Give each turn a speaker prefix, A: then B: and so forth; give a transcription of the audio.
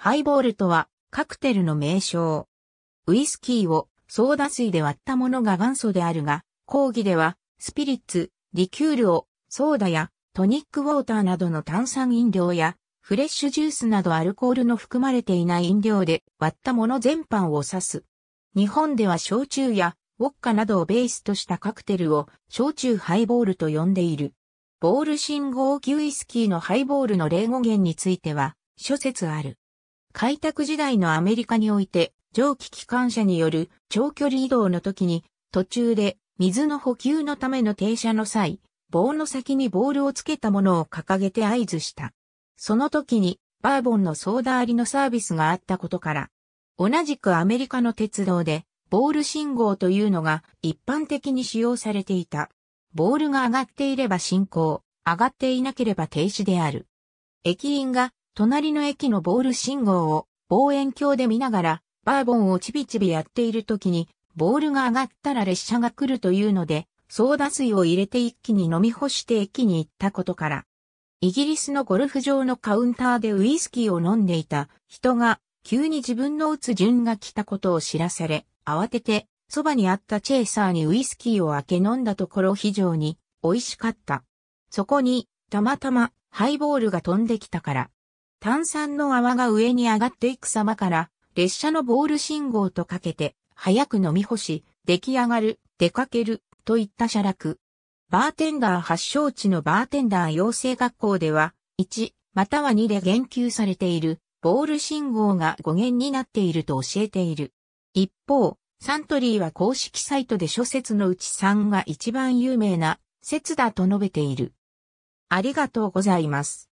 A: ハイボールとは、カクテルの名称。ウイスキーをソーダ水
B: で割ったものが元祖であるが、講義では、スピリッツ、リキュールを、ソーダや、トニックウォーターなどの炭酸飲料や、フレッシュジュースなどアルコールの含まれていない飲料で割ったもの全般を指す。日本では焼酎や、ウォッカなどをベースとしたカクテルを、焼酎ハイボールと呼んでいる。ボール信号機ウイスキーのハイボールの例語源については、諸説ある。開拓時代のアメリカにおいて、蒸気機関車による長距離移動の時に、途中で水の補給のための停車の際、棒の先にボールをつけたものを掲げて合図した。その時に、バーボンのソーダありのサービスがあったことから、同じくアメリカの鉄道で、ボール信号というのが一般的に使用されていた。ボールが上がっていれば進行、上がっていなければ停止である。駅員が隣の駅のボール信号を望遠鏡で見ながら、バーボンをちびちびやっている時に、ボールが上がったら列車が来るというので、ソーダ水を入れて一気に飲み干して駅に行ったことから。イギリスのゴルフ場のカウンターでウイスキーを飲んでいた人が急に自分の打つ順が来たことを知らされ、慌ててそばにあったチェイサーにウイスキーを開け飲んだところ非常に美味しかった。そこにたまたまハイボールが飛んできたから炭酸の泡が上に上がっていく様から、列車のボール信号とかけて、早く飲み干し、出来上がる、出かける、といった写楽。バーテンダー発祥地のバーテンダー養成学校では、1、または2で言及されている、ボール信号が語源になっていると教えている。一方、サントリーは公式サイトで諸説のうち3が一番有名な説だと述べている。
A: ありがとうございます。